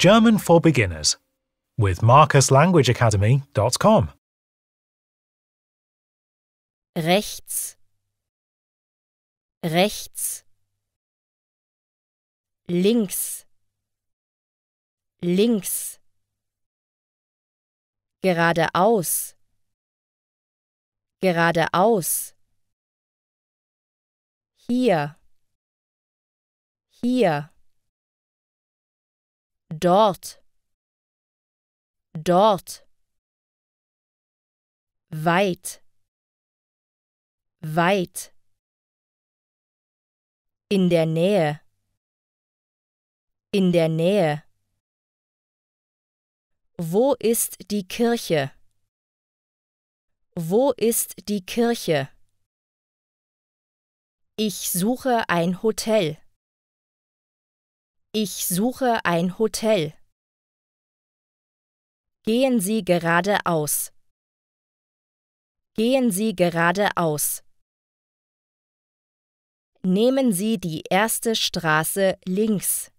German for Beginners with marcuslanguageacademy.com. Rechts Rechts Links Links Geradeaus Geradeaus Hier Hier dort, dort, weit, weit, in der Nähe, in der Nähe. Wo ist die Kirche? Wo ist die Kirche? Ich suche ein Hotel. Ich suche ein Hotel. Gehen Sie geradeaus. Gehen Sie geradeaus. Nehmen Sie die erste Straße links.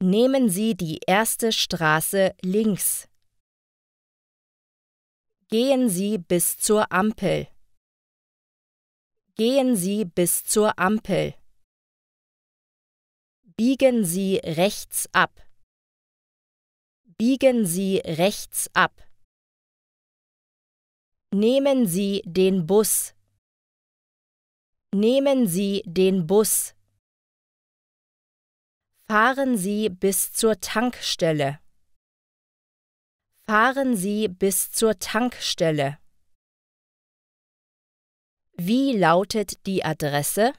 Nehmen Sie die erste Straße links. Gehen Sie bis zur Ampel. Gehen Sie bis zur Ampel. Biegen Sie rechts ab. Biegen Sie rechts ab. Nehmen Sie den Bus. Nehmen Sie den Bus. Fahren Sie bis zur Tankstelle. Fahren Sie bis zur Tankstelle. Wie lautet die Adresse?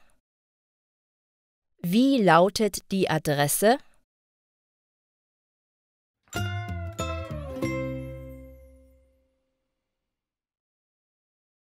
Wie lautet die Adresse?